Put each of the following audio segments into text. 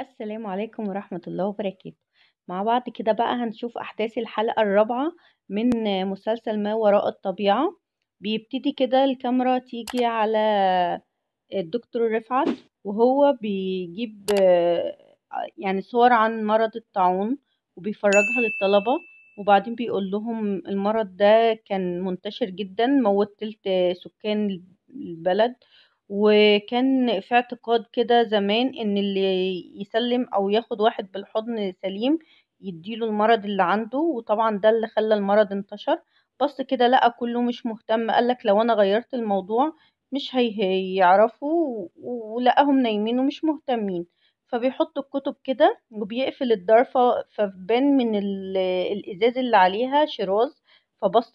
السلام عليكم ورحمة الله وبركاته مع بعض كده بقى هنشوف أحداث الحلقة الرابعة من مسلسل ما وراء الطبيعة بيبتدي كده الكاميرا تيجي على الدكتور رفعت وهو بيجيب يعني صور عن مرض الطاعون وبيفرجها للطلبة وبعدين بيقول لهم المرض ده كان منتشر جدا موت تلت سكان البلد وكان في اعتقاد كده زمان ان اللي يسلم او ياخد واحد بالحضن سليم يديله المرض اللي عنده وطبعا ده اللي خلى المرض انتشر بص كده لقى كله مش مهتم قالك لو انا غيرت الموضوع مش هيعرفوا ولقاهم نايمين ومش مهتمين فبيحط الكتب كده وبيقفل الدار فبان من الازاز اللي عليها شراز فبص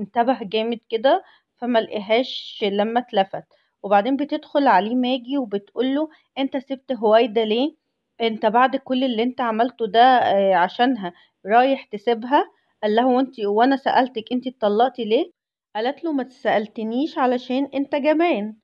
انتبه جامد كده لقاهاش لما اتلفت وبعدين بتدخل عليه ماجي وبتقوله انت سبت هوايدا ليه انت بعد كل اللي انت عملته ده آه، عشانها رايح تسيبها قال له وانت وانا سألتك انت اتطلقتي ليه قالت له ما تسألتنيش علشان انت جبان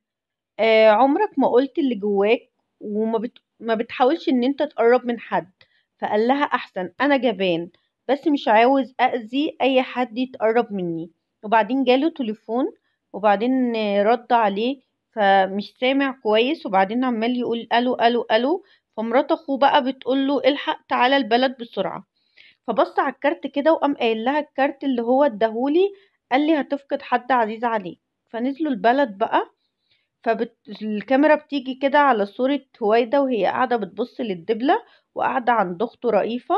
آه عمرك ما قلت اللي جواك وما بت... ما بتحاولش ان انت تقرب من حد فقال لها احسن انا جبان بس مش عاوز اذي اي حد يتقرب مني وبعدين جاله تليفون وبعدين آه، رد عليه فمش سامع كويس وبعدين عمال يقول الو الو الو فمرات اخوه بقى بتقول له الحق تعالى البلد بسرعه فبص على الكارت كده وقام قايل لها الكارت اللي هو اداهولي قال لي هتفقد حد عزيز عليك فنزلوا البلد بقى فالكاميرا فبت... بتيجي كده على صورة هويدة وهي قاعدة بتبص للدبلة وقاعدة عند أخته رئيفة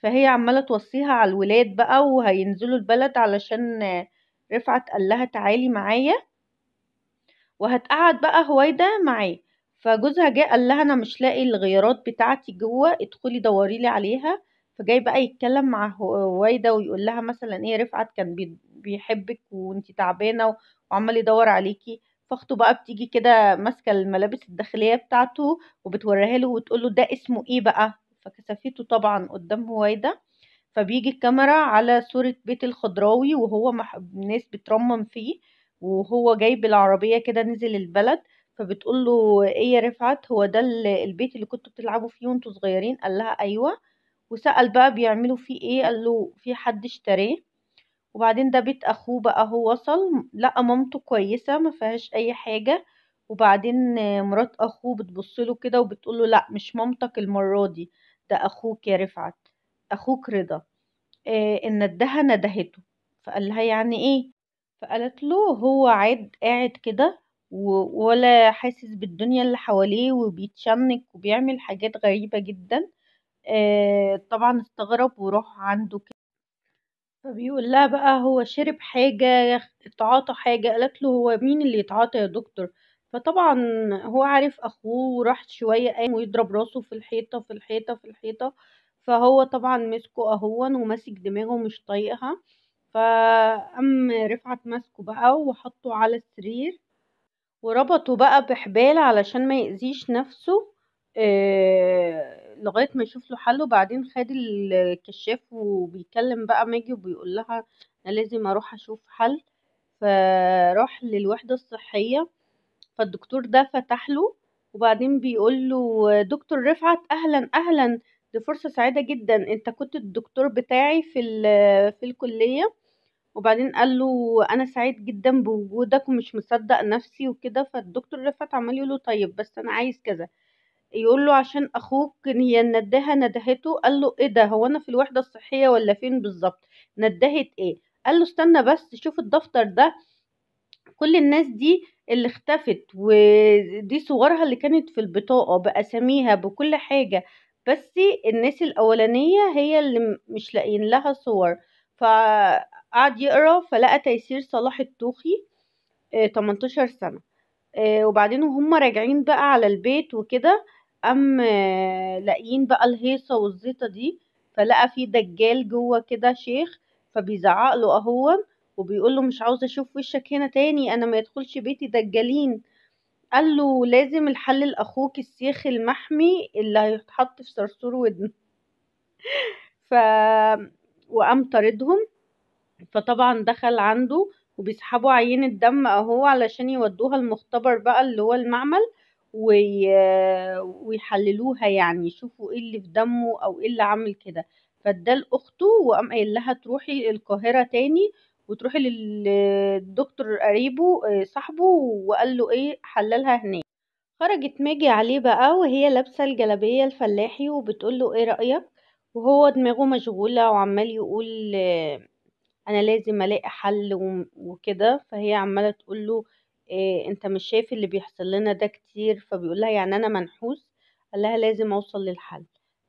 فهي عمالة توصيها على الولاد بقى وهينزلوا البلد علشان رفعت قال لها تعالي معايا وهتقعد بقى هويدا معاه فجوزها جه قال لها انا مش لاقي الغيارات بتاعتي جوه ادخلي دوري لي عليها فجاي بقى يتكلم مع هويدا ويقول لها مثلا ايه رفعت كان بيحبك وانتي تعبانه وعمال يدور عليكي فاخته بقى بتيجي كده ماسكه الملابس الداخليه بتاعته وبتوريها له وتقول له ده اسمه ايه بقى فكسفته طبعا قدام هويدا فبيجي الكاميرا على صوره بيت الخضراوي وهو الناس ناس بترمم فيه وهو جاي بالعربية كده نزل البلد فبتقول له ايه يا رفعت هو ده البيت اللي كنتوا بتلعبوا فيه وانتوا صغيرين قال لها ايوه وسأل بقى بيعملوا فيه ايه قال له في حد اشتريه وبعدين ده بيت اخوه بقى هو وصل لقى مامته كويسة ما فيهاش اي حاجة وبعدين مرات اخوه بتبصله كده وبتقوله لا مش مامتك المرة دي ده اخوك يا رفعت اخوك رضا إيه ان ندها ندهته فقال لها يعني ايه فقالت له هو عاد قاعد كده ولا حاسس بالدنيا اللي حواليه وبيتشنك وبيعمل حاجات غريبة جدا آه، طبعا استغرب وراح عنده كده فبيقول لها بقى هو شرب حاجة اتعاطى حاجة قالت له هو مين اللي اتعاطى يا دكتور فطبعا هو عارف اخوه وراح شوية قام ويضرب راسه في الحيطة في الحيطة في الحيطة فهو طبعا مسكه اهون وماسك دماغه مش طايقها فأم رفعت ماسكه بقى وحطه على السرير وربطه بقى بحبال علشان ما يأذيش نفسه آه، لغاية ما يشوف له حل وبعدين خد الكشاف وبيكلم بقى ماجي وبيقول لها أنا لازم أروح أشوف حل فراح للوحدة الصحية فالدكتور ده فتح له وبعدين بيقول له دكتور رفعت أهلا أهلا دي فرصة سعيدة جدا انت كنت الدكتور بتاعي في, في الكلية وبعدين قال له انا سعيد جدا بوجودك ومش مصدق نفسي وكده فالدكتور رفعت عمال يقول له طيب بس انا عايز كذا يقول له عشان اخوك هي نداها ندهته قال له ايه ده هو انا في الوحده الصحيه ولا فين بالظبط ندهت ايه قال له استنى بس شوف الدفتر ده كل الناس دي اللي اختفت ودي صورها اللي كانت في البطاقه باساميها بكل حاجه بس الناس الاولانيه هي اللي مش لاقيين لها صور ف قعد يقرا فلقى تيسير صلاح الطوخي آه، تمنتاشر سنة آه، وبعدين وهم راجعين بقى على البيت وكده قام آه، لاقيين بقى الهيصة والزيطة دي فلقى في دجال جوه كده شيخ فبيزعق له اهو وبيقول له مش عاوز اشوف وشك هنا تاني انا ما يدخلش بيتي دجالين قال له لازم الحل لاخوك السيخ المحمي اللي هيتحط في صرصور ودنه ف وقام طاردهم فطبعا دخل عنده وبيسحبوا عينة دم اهو علشان يودوها المختبر بقى اللي هو المعمل وي... ويحللوها يعني يشوفوا ايه اللي في دمه او ايه اللي عامل كده فاداه لاخته وقام قايل لها تروحي القاهره تاني وتروحي للدكتور قريبه آه، صاحبه وقال له ايه حللها هناك خرجت ماجي عليه بقى وهي لابسه الجلابيه الفلاحي وبتقول له ايه رايك وهو دماغه مشغوله وعمال يقول آه، انا لازم الاقي حل وكده فهي عماله تقول له إيه انت مش شايف اللي بيحصل لنا ده كتير فبيقول لها يعني انا منحوس قال لها لازم اوصل للحل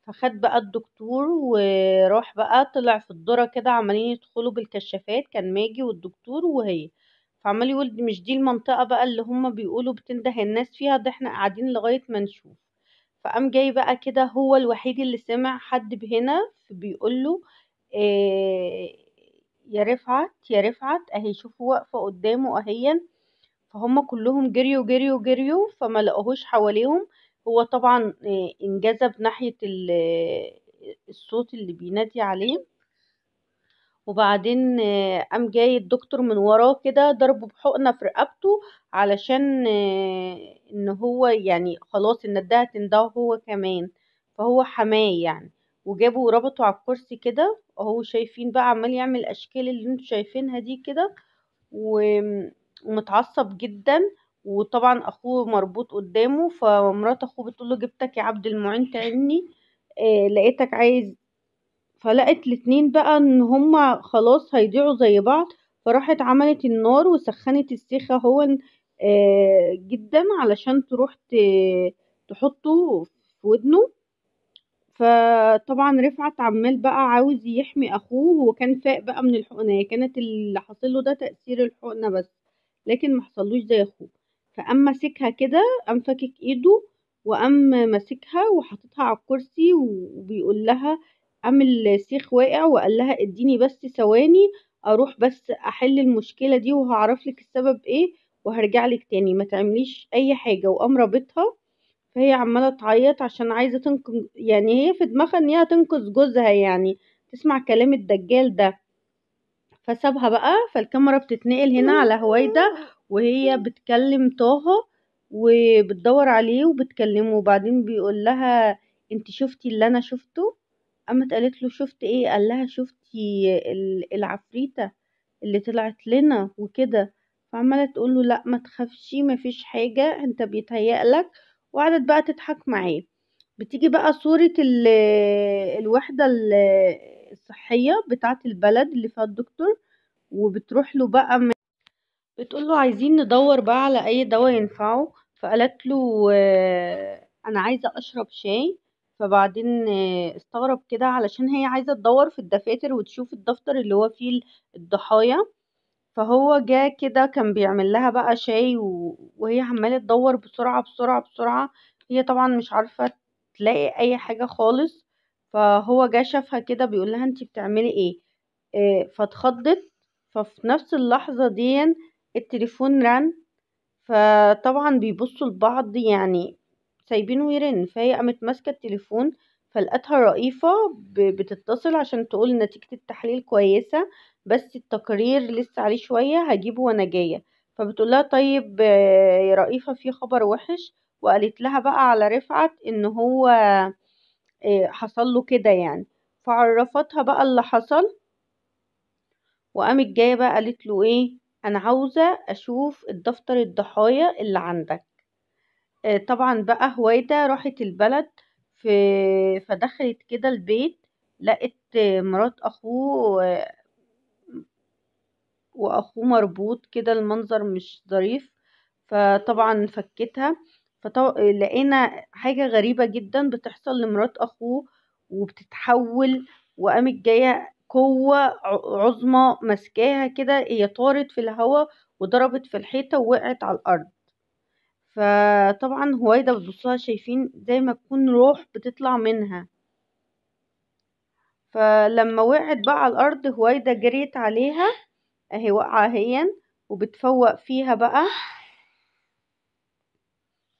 فخد بقى الدكتور وراح بقى طلع في الدره كده عمالين يدخلوا بالكشافات كان ماجي والدكتور وهي فعمال يقول دي مش دي المنطقه بقى اللي هما بيقولوا بتنده الناس فيها ده احنا قاعدين لغايه ما نشوف فقام جاي بقى كده هو الوحيد اللي سمع حد هنا بيقول له إيه يا رفعت يا رفعت اهي شوفوا واقفة قدامه اهيا فهم كلهم جريوا جريوا جريوا فما لقوهوش حواليهم هو طبعا آه، انجذب ناحية آه، الصوت اللي بينادي عليه وبعدين آه، قام جاي الدكتور من وراه كده ضربه بحقنة في رقبته علشان ان هو يعني خلاص النداهة تنده هو كمان فهو حماه يعني وجابوا وربطه على الكرسي كده اهو شايفين بقى عمال يعمل الاشكال اللي انتوا شايفينها دي كده ومتعصب جدا وطبعا اخوه مربوط قدامه فمرات اخوه بتقول له جبتك يا عبد المعين تعني آه لقيتك عايز فلقت الاتنين بقى ان هما خلاص هيضيعوا زي بعض فراحت عملت النار وسخنت السيخ اهو آه جدا علشان تروح تحطه في ودنه فطبعًا رفعت عمّال بقى عاوز يحمي أخوه وكان فاق بقى من الحقنة، هي يعني كانت اللي حاصل له ده تأثير الحقنة بس، لكن ما حصلوش زي أخوه، فاما ماسكها كده، قام فاكك إيده وقام ماسكها وحاططها على الكرسي وبيقول لها قام السيخ واقع وقال لها ادّيني بس ثواني أروح بس أحل المشكلة دي وهعرف لِك السبب إيه وهرجع لِك تاني، ما تعمليش أي حاجة، وقام رابطها. فهي عمالة تعيط عشان عايزة تنقذ يعني هي في دماغها إن هي تنقذ جوزها يعني تسمع كلام الدجال ده فسابها بقى فالكاميرا بتتنقل هنا على هويدا وهي بتكلم طه وبتدور عليه وبتكلمه وبعدين بيقول لها انت شفتي اللي انا شفته قامت قالت له شفت ايه قال لها شفتي العفريتة اللي طلعت لنا وكده فعماله تقول له لا ما تخافش مفيش حاجه انت بيتهيألك وقعدت بقى تضحك معاه بتيجي بقى صورة آه، الوحدة آه، الصحية بتاعة البلد اللي فيها الدكتور وبتروح له بقى من بتقول له عايزين ندور بقى على اي دواء ينفعه فقالت له آه، انا عايزة اشرب شاي فبعدين استغرب كده علشان هي عايزة تدور في الدفاتر وتشوف الدفتر اللي هو فيه الضحايا فهو جه كده كان بيعمل لها بقى شاي وهي عمالة تدور بسرعة بسرعة بسرعة هي طبعا مش عارفة تلاقي أي حاجة خالص فهو جه شافها كده بيقول لها انتي بتعملي ايه آه فاتخضت ففي نفس اللحظة دي التليفون رن فطبعا بيبصوا لبعض يعني سايبينه يرن فهي قامت ماسكة التليفون فلقتها رئيفة بتتصل عشان تقول نتيجة التحليل كويسة بس التقرير لسه عليه شوية هجيبه وانا جاية لها طيب يا رئيفة في خبر وحش وقالت لها بقى على رفعت ان هو آه، حصل له كده يعني فعرفتها بقى اللي حصل وقامت جاية بقى قالت له ايه انا عاوزة اشوف الدفتر الضحايا اللي عندك آه، طبعا بقى هويدا راحت البلد ف... فدخلت كده البيت لقت مرات اخوه واخوه مربوط كده المنظر مش ظريف فطبعا فكتها لقينا حاجة غريبة جدا بتحصل لمرات اخوه وبتتحول وقامت جاية قوة عظمى ماسكاها كده هي طارت في الهوا وضربت في الحيطة ووقعت على الأرض فطبعا هويدا بتبصلها شايفين زي ما تكون روح بتطلع منها فلما وقعت بقى على الأرض هويدا جريت عليها اهي واقعة اهيا وبتفوق فيها بقى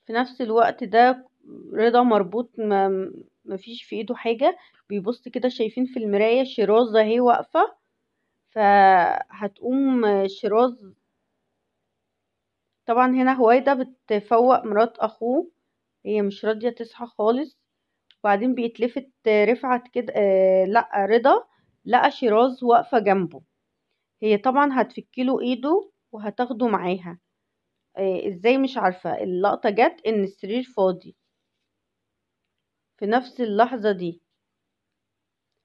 في نفس الوقت ده رضا مربوط ما مفيش في ايده حاجة بيبص كده شايفين في المراية شيراز اهي واقفة فهتقوم شيراز طبعا هنا هويدا بتفوق مرات اخوه هي مش راضيه تصحى خالص وبعدين بيتلفت رفعت كده آه لا رضا لقى شيراز واقفه جنبه هي طبعا هتفكله ايده وهتاخده معاها آه ازاي مش عارفه اللقطه جت ان السرير فاضي في نفس اللحظه دي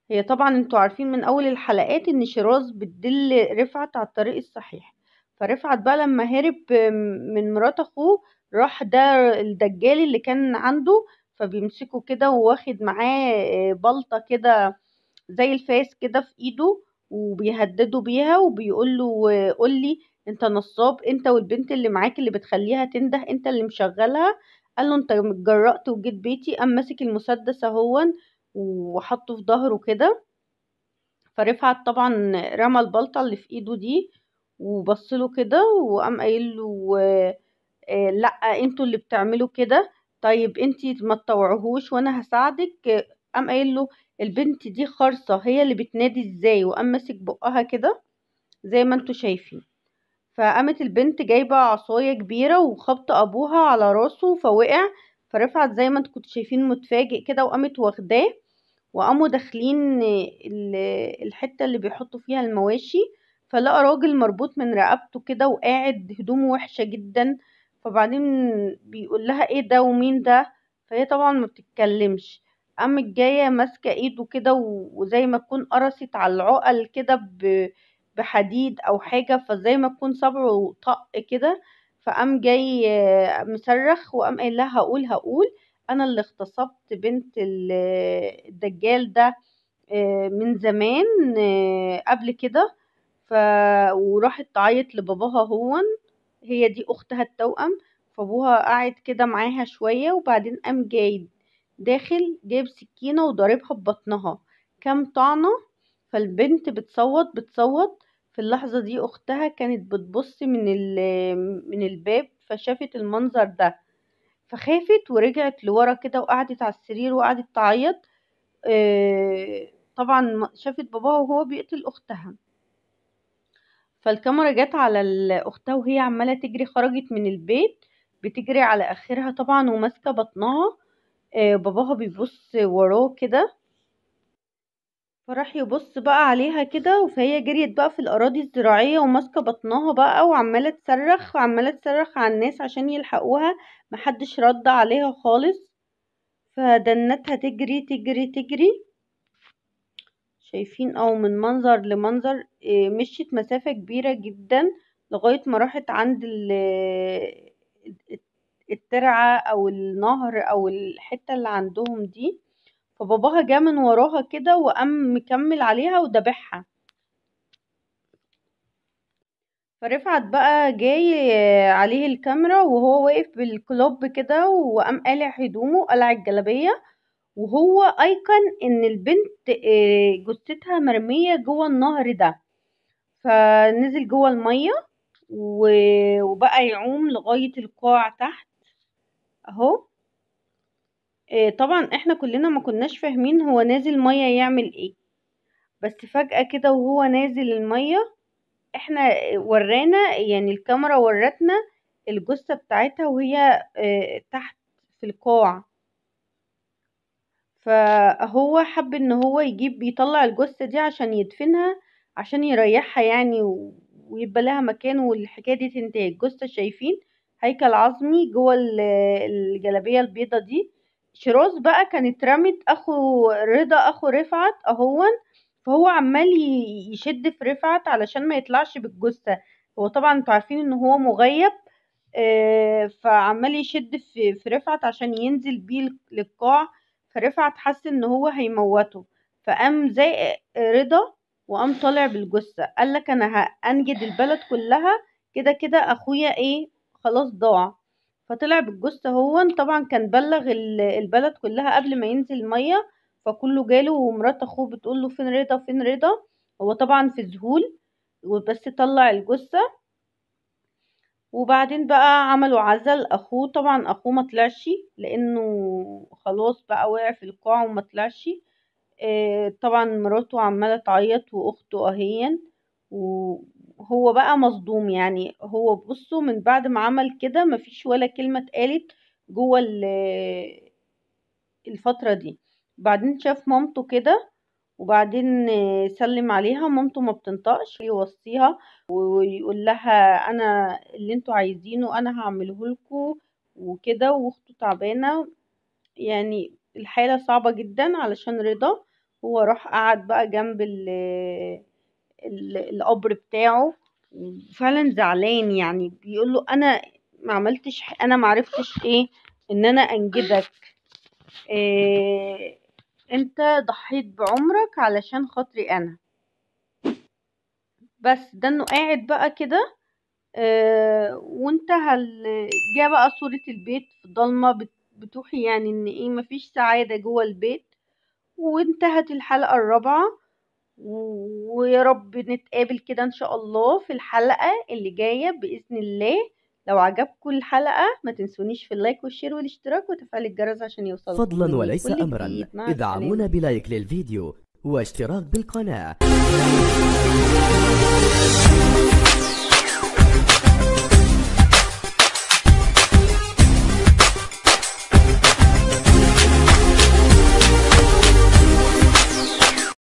هي طبعا انتوا عارفين من اول الحلقات ان شيراز بتدل رفعت على الطريق الصحيح فرفعت بقى لما هرب من مرات أخوه راح ده الدجال اللي كان عنده فبيمسكه كده وواخد معاه آه، بلطة كده زي الفاس كده في ايده وبيهدده بيها قول قولي انت نصاب انت والبنت اللي معاك اللي بتخليها تنده انت اللي مشغلها قال له انت اتجرأت وجيت بيتي قام ماسك المسدس اهون وحطه في ظهره كده فرفعت طبعا رمى البلطه اللي في ايده دي وبص له كده وقام قايل له آه، لا انتوا اللي بتعملوا كده طيب انتي ما تطوعهوش وانا هساعدك قام قايل له البنت دي خرصة هي اللي بتنادي ازاي وقام ماسك بقها كده زي ما انتوا شايفين فقامت البنت جايبة عصاية كبيرة وخبط أبوها على راسه فوقع فرفعت زي ما انتوا كنتوا شايفين متفاجئ كده وقامت واخداه وقاموا داخلين الحتة اللي بيحطوا فيها المواشي فلقى راجل مربوط من رقبته كده وقاعد هدومه وحشة جدا فبعدين بيقول لها ايه ده ومين ده فهي طبعا ما بتتكلمش قامت جاية ماسكة ايده كده وزي ما تكون قرصت على العقل كده بحديد او حاجة فزي ما تكون صبعه طق كده فقام جاي مصرخ وقام قال لها هقول هقول انا اللي اغتصبت بنت الدجال ده آه، من زمان آه، قبل كده وراحت تعيط لباباها هو هي دي اختها التوأم فابوها قعد كده معاها شوية وبعدين قام جاي داخل جايب سكينة وضاربها ببطنها كام طعنة فالبنت بتصوت بتصوت في اللحظة دي أختها كانت بتبص من, من الباب فشافت المنظر ده فخافت ورجعت لورا كده وقعدت على السرير وقعدت تعيط آه، طبعا شافت باباها وهو بيقتل أختها فالكاميرا جت على اختها وهي عماله تجري خرجت من البيت بتجري على اخرها طبعا وماسكه بطنها آه، باباها بيبص وراه كده فراح يبص بقى عليها كده فهي جريت بقى في الاراضي الزراعيه وماسكه بطنها بقى وعماله تصرخ وعماله تصرخ على الناس عشان يلحقوها محدش رد عليها خالص فدنتها تجري تجري تجري شايفين أهو من منظر لمنظر آه، مشيت مسافة كبيرة جدا لغاية ما راحت عند الترعة أو النهر أو الحتة اللي عندهم دي فباباها جا من وراها كده وقام مكمل عليها ودبحها فرفعت بقى جاي آه، عليه الكاميرا وهو واقف بالكلوب كده وقام قالع هدومه قلع الجلابية وهو ايقن ان البنت آه، جثتها مرميه جوه النهر ده فنزل جوه الميه وبقى يعوم لغايه القاع تحت اهو آه، طبعا احنا كلنا ما كناش فاهمين هو نازل ميه يعمل ايه بس فجاه كده وهو نازل الميه احنا ورانا يعني الكاميرا ورتنا الجثه بتاعتها وهي آه، تحت في القاع فهو حب إن هو يجيب يطلّع الجثة دي عشان يدفنها، عشان يريّحها يعني ويبقى لها مكان والحكاية دي تنتهي، الجثة شايفين هيكل عظمي جوّه الجلابية البيضا دي، شيراز بقى كانت رمِت أخو رضا أخو رفعت اهون فهو عمّال يشد في رفعت علشان ميطلعش بالجثة، هو طبعًا انتوا عارفين إن هو مغيّب آه، فعمّال يشد في رفعت عشان ينزل بيه للقاع. فرفعت حس ان هو هيموته فقام زي رضا وقام طالع بالجثة قالك انا هانجد البلد كلها كده كده اخويا ايه خلاص ضاع فطلع بالجثة هو طبعا كان بلغ البلد كلها قبل ما ينزل المية فكله جاله ومرات اخوه بتقول له فين رضا فين رضا هو طبعا في ذهول وبس طلع الجثة وبعدين بقى عملوا عزل اخوه طبعا اخوه ما طلعش لانه خلاص بقى وقع في القاع وما طلعش آه، طبعا مراته عماله تعيط واخته اهيا وهو بقى مصدوم يعني هو بصوا من بعد ما عمل كده مفيش ولا كلمه اتقالت جوه الفتره دي بعدين شاف مامته كده وبعدين سلم عليها مامته ما بتنطقش يوصيها ويقول لها انا اللي انتوا عايزينه انا هعمله لكم وكده واخته تعبانه يعني الحاله صعبه جدا علشان رضا هو راح قعد بقى جنب ال ال القبر بتاعه وفعلا زعلان يعني بيقول له انا ما عملتش انا ما عرفتش ايه ان انا انجدك إيه انت ضحيت بعمرك علشان خاطري انا بس ده انه قاعد بقى كده آه وانت هل جا بقى صورة البيت في الضلمة بتوحي يعني ان ايه مفيش سعادة جوه البيت وانتهت الحلقة الرابعة ويا رب نتقابل كده ان شاء الله في الحلقة اللي جاية بإذن الله لو عجبكم الحلقة ما تنسونيش في اللايك والشير والاشتراك وتفعيل الجرس عشان يوصلكم فضلا وليس أمرا ادعمونا بلايك للفيديو واشتراك بالقناة